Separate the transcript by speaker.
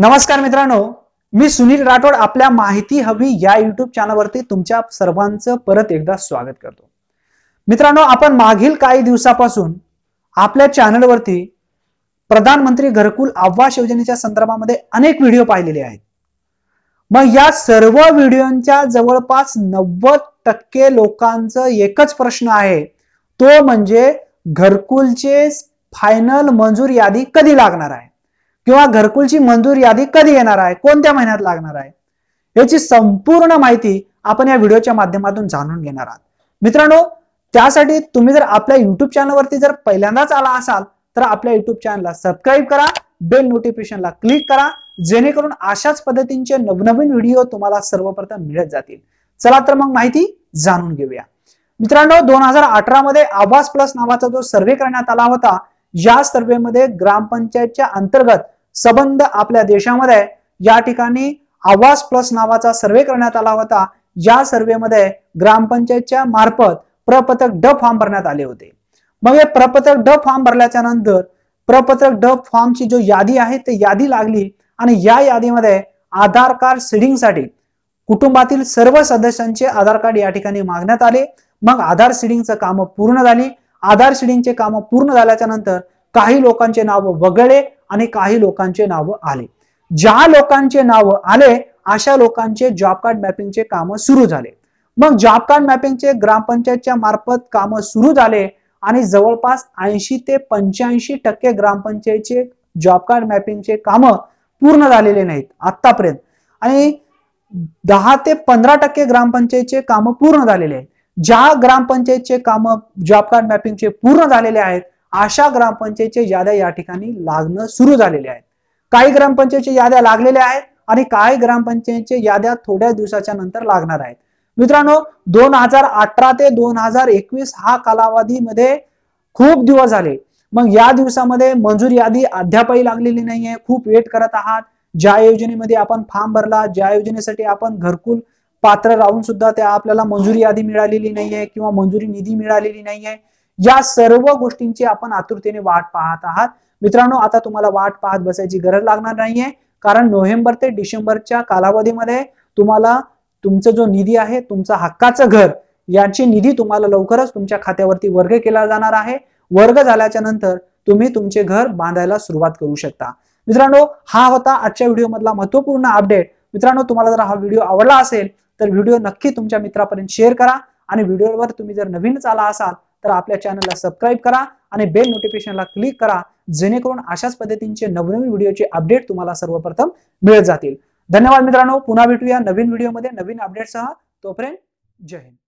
Speaker 1: नमस्कार मित्रांनो मी सुनील राठोड आपल्या माहिती हवी या युट्यूब चॅनलवरती तुमच्या सर्वांचं परत एकदा स्वागत करतो मित्रांनो आपण मागील काही दिवसापासून आपल्या चॅनलवरती प्रधानमंत्री घरकुल आवास योजनेच्या संदर्भामध्ये अनेक व्हिडिओ पाहिलेले आहेत मग या सर्व व्हिडिओंच्या जवळपास नव्वद टक्के लोकांचं एकच प्रश्न आहे तो म्हणजे घरकुलचे फायनल मंजूर यादी कधी लागणार आहे किंवा घरकुलची मंजूर यादी कधी येणार आहे कोणत्या महिन्यात लागणार आहे याची संपूर्ण माहिती आपण या व्हिडिओच्या माध्यमातून जाणून घेणार आहात मित्रांनो त्यासाठी तुम्ही जर आपल्या युट्यूब चॅनलवरती जर पहिल्यांदाच आला असाल तर आपल्या युट्यूब चॅनलला सबस्क्राईब करा बेल नोटिफिकेशनला क्लिक करा जेणेकरून अशाच पद्धतींचे नवनवीन व्हिडिओ तुम्हाला सर्वप्रथम मिळत जातील चला तर मग माहिती जाणून घेऊया मित्रांनो दोन हजार अठरा मध्ये आवास प्लस नावाचा जो सर्व्हे करण्यात आला होता या सर्व्हेमध्ये ग्रामपंचायतच्या अंतर्गत संबंध आपल्या देशामध्ये या ठिकाणी आवास प्लस नावाचा सर्वे करण्यात आला होता या सर्वेमध्ये ग्रामपंचायतच्या मार्फत प्रपत्रक ड फॉर्म भरण्यात आले होते मग हे प्रपत्रक ड फॉर्म भरल्याच्या नंतर प्रपत्रक ड फॉर्मची जो यादी आहे ते यादी लागली आणि या यादीमध्ये आधार कार्ड साठी कुटुंबातील सर्व सदस्यांचे आधार कार्ड या ठिकाणी मागण्यात आले मग आधार च काम पूर्ण झाली आधार चे काम पूर्ण झाल्याच्या नंतर काही लोकांचे नाव वगळले आणि काही लोकांचे नाव आले ज्या लोकांचे नाव आले अशा लोकांचे जॉब कार्ड मॅपिंगचे काम सुरू झाले मग जॉब कार्ड मॅपिंगचे ग्रामपंचायतच्या मार्फत काम सुरू झाले आणि जवळपास ऐंशी ते पंच्याऐंशी टक्के ग्रामपंचायतचे जॉब कार्ड मॅपिंगचे काम पूर्ण झालेले नाहीत आतापर्यंत आणि दहा ते पंधरा टक्के ग्रामपंचायतचे काम पूर्ण झालेले आहेत ज्या ग्रामपंचायतचे काम जॉब कार्ड मॅपिंगचे पूर्ण झालेले आहेत अशा ग्रामपंचायतच्या याद्या या ठिकाणी लागणं सुरू झालेल्या आहेत काही ग्रामपंचायतीच्या याद्या लागलेल्या आहेत आणि काही ग्रामपंचायतीच्या याद्या थोड्या दिवसाच्या नंतर लागणार आहेत मित्रांनो दोन हजार अठरा ते दोन हजार एकवीस हा कालावधीमध्ये खूप दिवस झाले मग या दिवसामध्ये मंजूर यादी अद्यापही लागलेली नाहीये खूप वेट करत आहात ज्या योजनेमध्ये आपण फॉर्म भरला ज्या योजनेसाठी आपण घरकुल पात्र राहून सुद्धा त्या आपल्याला मंजुरी यादी मिळालेली नाहीये किंवा मंजुरी निधी मिळालेली नाहीये या सर्व गोष्टींची आपण आतुरतेने वाट पाहत आहात मित्रांनो आता तुम्हाला वाट पाहत बसायची गरज लागणार नाहीये कारण नोव्हेंबर ते डिसेंबरच्या कालावधीमध्ये तुम्हाला तुमचा जो निधी आहे तुमचा हक्काचं घर यांची निधी तुम्हाला लवकरच तुमच्या खात्यावरती वर्ग केला जाणार आहे वर्ग झाल्याच्या नंतर तुम्ही तुमचे घर बांधायला सुरुवात करू शकता मित्रांनो हा होता आजच्या व्हिडिओमधला महत्वपूर्ण अपडेट मित्रांनो तुम्हाला जर हा व्हिडिओ आवडला असेल तर व्हिडिओ नक्की तुमच्या मित्रापर्यंत शेअर करा आणि व्हिडिओवर तुम्ही जर नवीनच आला असाल तर आपल्या चॅनलला सबस्क्राईब करा आणि बेल नोटिफिकेशनला क्लिक करा जेणेकरून अशाच पद्धतींचे नवनवीन व्हिडिओचे अपडेट तुम्हाला सर्वप्रथम मिळत जातील धन्यवाद मित्रांनो पुन्हा भेटूया नवीन व्हिडिओमध्ये नवीन अपडेटसह तोपर्यंत जय हिंद